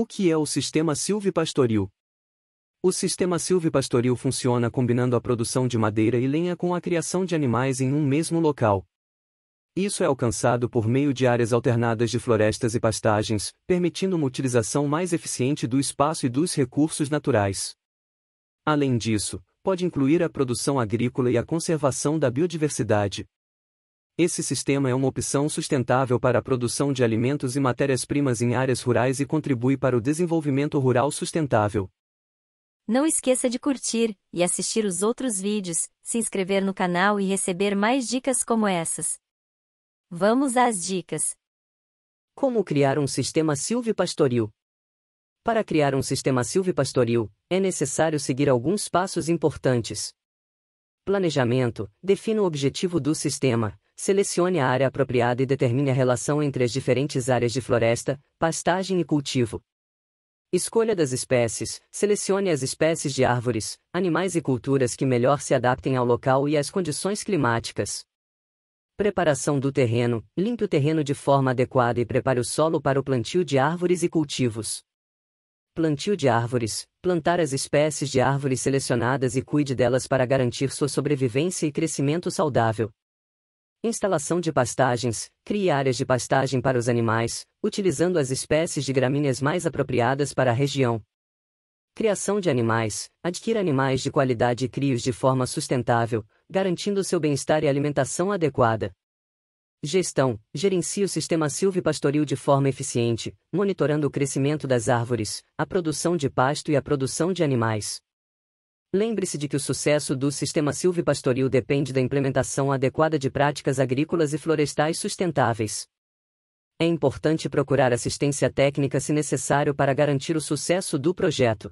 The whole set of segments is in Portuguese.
O que é o sistema silvipastoril? O sistema silvipastoril funciona combinando a produção de madeira e lenha com a criação de animais em um mesmo local. Isso é alcançado por meio de áreas alternadas de florestas e pastagens, permitindo uma utilização mais eficiente do espaço e dos recursos naturais. Além disso, pode incluir a produção agrícola e a conservação da biodiversidade, esse sistema é uma opção sustentável para a produção de alimentos e matérias-primas em áreas rurais e contribui para o desenvolvimento rural sustentável. Não esqueça de curtir e assistir os outros vídeos, se inscrever no canal e receber mais dicas como essas. Vamos às dicas. Como criar um sistema silvipastoril? Para criar um sistema silvipastoril, é necessário seguir alguns passos importantes. Planejamento: defina o objetivo do sistema, Selecione a área apropriada e determine a relação entre as diferentes áreas de floresta, pastagem e cultivo. Escolha das espécies. Selecione as espécies de árvores, animais e culturas que melhor se adaptem ao local e às condições climáticas. Preparação do terreno. Limpe o terreno de forma adequada e prepare o solo para o plantio de árvores e cultivos. Plantio de árvores. Plantar as espécies de árvores selecionadas e cuide delas para garantir sua sobrevivência e crescimento saudável. Instalação de pastagens, crie áreas de pastagem para os animais, utilizando as espécies de gramíneas mais apropriadas para a região. Criação de animais, adquira animais de qualidade e crios de forma sustentável, garantindo seu bem-estar e alimentação adequada. Gestão, gerencie o sistema silvipastoril de forma eficiente, monitorando o crescimento das árvores, a produção de pasto e a produção de animais. Lembre-se de que o sucesso do sistema silvipastoril depende da implementação adequada de práticas agrícolas e florestais sustentáveis. É importante procurar assistência técnica se necessário para garantir o sucesso do projeto.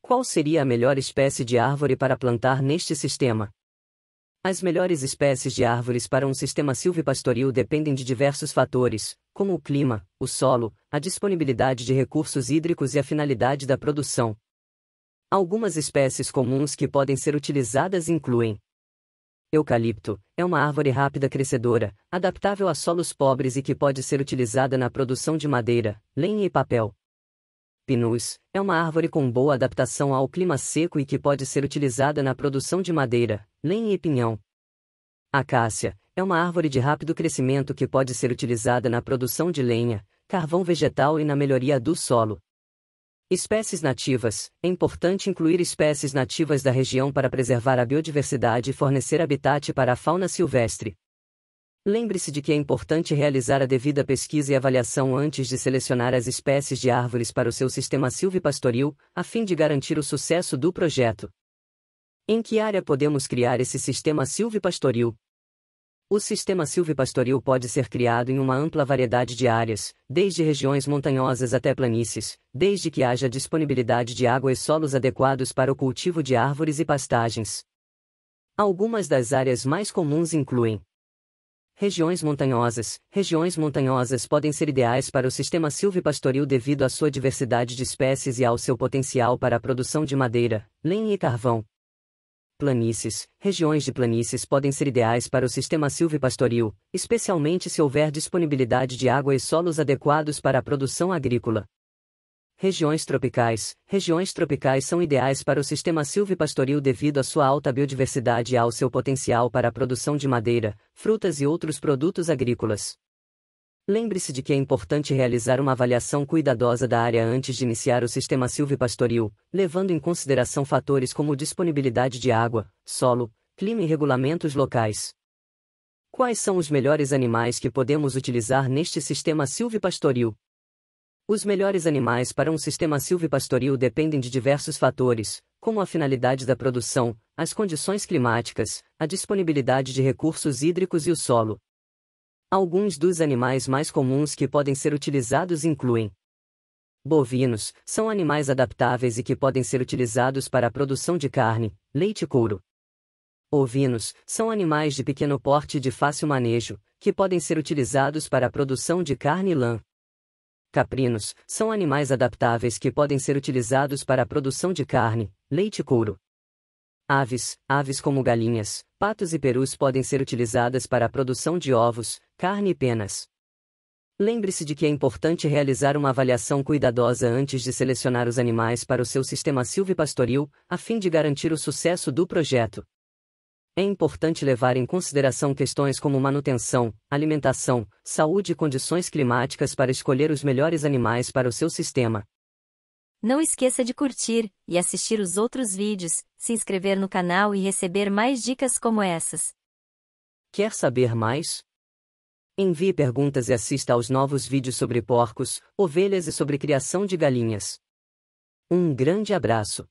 Qual seria a melhor espécie de árvore para plantar neste sistema? As melhores espécies de árvores para um sistema silvipastoril dependem de diversos fatores, como o clima, o solo, a disponibilidade de recursos hídricos e a finalidade da produção, Algumas espécies comuns que podem ser utilizadas incluem Eucalipto é uma árvore rápida crescedora, adaptável a solos pobres e que pode ser utilizada na produção de madeira, lenha e papel. Pinus é uma árvore com boa adaptação ao clima seco e que pode ser utilizada na produção de madeira, lenha e pinhão. Acácia é uma árvore de rápido crescimento que pode ser utilizada na produção de lenha, carvão vegetal e na melhoria do solo. Espécies nativas: é importante incluir espécies nativas da região para preservar a biodiversidade e fornecer habitat para a fauna silvestre. Lembre-se de que é importante realizar a devida pesquisa e avaliação antes de selecionar as espécies de árvores para o seu sistema silvipastoril, a fim de garantir o sucesso do projeto. Em que área podemos criar esse sistema silvipastoril? O sistema silvipastoril pode ser criado em uma ampla variedade de áreas, desde regiões montanhosas até planícies, desde que haja disponibilidade de água e solos adequados para o cultivo de árvores e pastagens. Algumas das áreas mais comuns incluem Regiões montanhosas. Regiões montanhosas podem ser ideais para o sistema silvipastoril devido à sua diversidade de espécies e ao seu potencial para a produção de madeira, lenha e carvão. Planícies, regiões de planícies podem ser ideais para o sistema silvipastoril, especialmente se houver disponibilidade de água e solos adequados para a produção agrícola. Regiões tropicais. Regiões tropicais são ideais para o sistema silvipastoril devido à sua alta biodiversidade e ao seu potencial para a produção de madeira, frutas e outros produtos agrícolas. Lembre-se de que é importante realizar uma avaliação cuidadosa da área antes de iniciar o sistema silvipastoril, levando em consideração fatores como disponibilidade de água, solo, clima e regulamentos locais. Quais são os melhores animais que podemos utilizar neste sistema silvipastoril? Os melhores animais para um sistema silvipastoril dependem de diversos fatores, como a finalidade da produção, as condições climáticas, a disponibilidade de recursos hídricos e o solo, Alguns dos animais mais comuns que podem ser utilizados incluem bovinos, são animais adaptáveis e que podem ser utilizados para a produção de carne, leite e couro. Ovinos, são animais de pequeno porte e de fácil manejo, que podem ser utilizados para a produção de carne e lã. Caprinos, são animais adaptáveis que podem ser utilizados para a produção de carne, leite e couro. Aves, aves como galinhas, patos e perus podem ser utilizadas para a produção de ovos, carne e penas. Lembre-se de que é importante realizar uma avaliação cuidadosa antes de selecionar os animais para o seu sistema silvipastoril, a fim de garantir o sucesso do projeto. É importante levar em consideração questões como manutenção, alimentação, saúde e condições climáticas para escolher os melhores animais para o seu sistema. Não esqueça de curtir e assistir os outros vídeos, se inscrever no canal e receber mais dicas como essas. Quer saber mais? Envie perguntas e assista aos novos vídeos sobre porcos, ovelhas e sobre criação de galinhas. Um grande abraço!